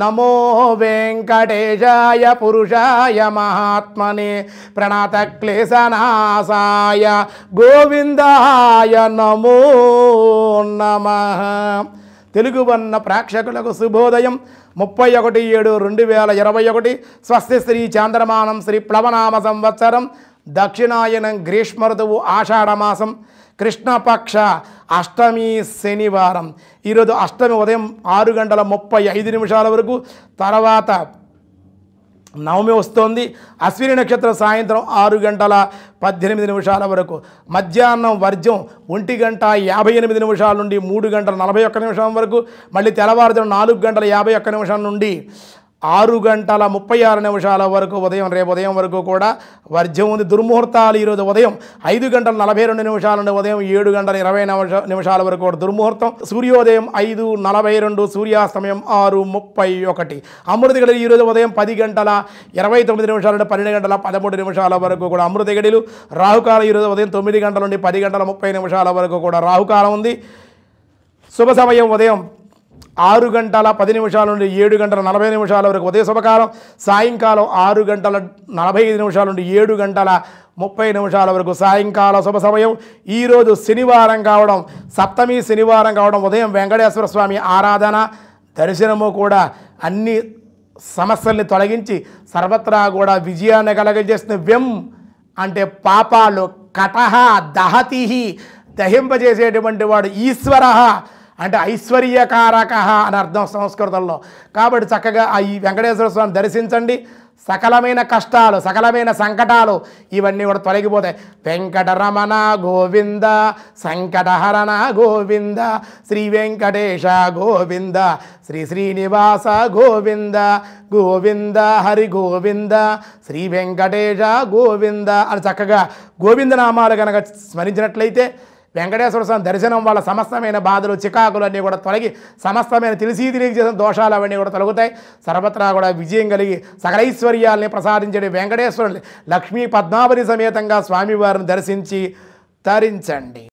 నమో వెంకటేశాయ పురుషాయ మహాత్మని ప్రణత క్లేశనాశాయ గోవిందాయ నమో నమ తెలుగు వన్న ప్రేక్షకులకు శుభోదయం ముప్పై ఒకటి ఏడు రెండు వేల ఇరవై ఒకటి స్వస్తి శ్రీ చాంద్రమానం శ్రీ ప్లవనామ సంవత్సరం దక్షిణాయనం గ్రీష్మ ఋతువు ఆషాఢమాసం కృష్ణపక్ష అష్టమి శనివారం ఈరోజు అష్టమి ఉదయం ఆరు గంటల ముప్పై ఐదు నిమిషాల వరకు తర్వాత నవమి వస్తోంది అశ్విని నక్షత్రం సాయంత్రం ఆరు గంటల పద్దెనిమిది నిమిషాల వరకు మధ్యాహ్నం వర్జం ఒంటి గంట యాభై ఎనిమిది నిమిషాల నుండి మూడు గంటల నలభై ఒక్క నిమిషం వరకు మళ్ళీ తెల్లవారుజం నాలుగు గంటల యాభై ఒక్క నిమిషం నుండి ఆరు గంటల ముప్పై ఆరు నిమిషాల వరకు ఉదయం రేపు ఉదయం వరకు కూడా వర్జం ఉంది దుర్ముహూర్తాలు ఈరోజు ఉదయం ఐదు గంటల నలభై రెండు నిమిషాల నుండి ఉదయం ఏడు గంటల ఇరవై నిమిషాల వరకు కూడా దుర్ముహూర్తం సూర్యోదయం ఐదు నలభై రెండు సూర్యాస్తమయం ఆరు ముప్పై ఒకటి అమృత ఈరోజు ఉదయం పది గంటల ఇరవై తొమ్మిది నిమిషాల నుండి పన్నెండు గంటల పదమూడు నిమిషాల వరకు కూడా అమృతగడిలు రాహుకాలం ఈరోజు ఉదయం తొమ్మిది గంటల నుండి పది గంటల ముప్పై నిమిషాల వరకు కూడా రాహుకాలం ఉంది శుభ సమయం ఉదయం ఆరు గంటల పది నిమిషాల నుండి ఏడు గంటల నలభై నిమిషాల వరకు ఉదయ శుభకాలం సాయంకాలం ఆరు గంటల నలభై ఐదు నిమిషాల నుండి ఏడు గంటల ముప్పై నిమిషాల వరకు సాయంకాల శుభ సమయం ఈరోజు శనివారం కావడం సప్తమి శనివారం కావడం ఉదయం వెంకటేశ్వర స్వామి ఆరాధన దర్శనము కూడా అన్ని సమస్యల్ని తొలగించి సర్వత్రా కూడా విజయాన్ని కలగజేసిన వెం అంటే పాపాలు కటహ దహతిహి దహింపజేసేటువంటి వాడు ఈశ్వర అంటే ఐశ్వర్యకారక అని అర్థం సంస్కృతంలో కాబట్టి చక్కగా ఈ వెంకటేశ్వర స్వామిని దర్శించండి సకలమైన కష్టాలు సకలమైన సంకటాలు ఇవన్నీ కూడా తొలగిపోతాయి వెంకటరమణ గోవింద సంకటహరణ గోవింద శ్రీ వెంకటేశ గోవింద శ్రీ శ్రీనివాస గోవింద గోవింద హరి గోవింద శ్రీ వెంకటేశ గోవింద అని చక్కగా గోవిందనామాలు కనుక స్మరించినట్లయితే వెంకటేశ్వర స్వామి దర్శనం వల్ల సమస్తమైన బాధలు చికాకులు అన్నీ కూడా తొలగి సమస్తమైన తెలిసి తెలియజేసిన చేసిన దోషాలు అవన్నీ కూడా తొలగుతాయి సర్వత్రా కూడా విజయం కలిగి సకలైశ్వర్యాల్ని ప్రసాదించే వెంకటేశ్వరుని లక్ష్మీ పద్మావతి సమేతంగా స్వామివారిని దర్శించి తరించండి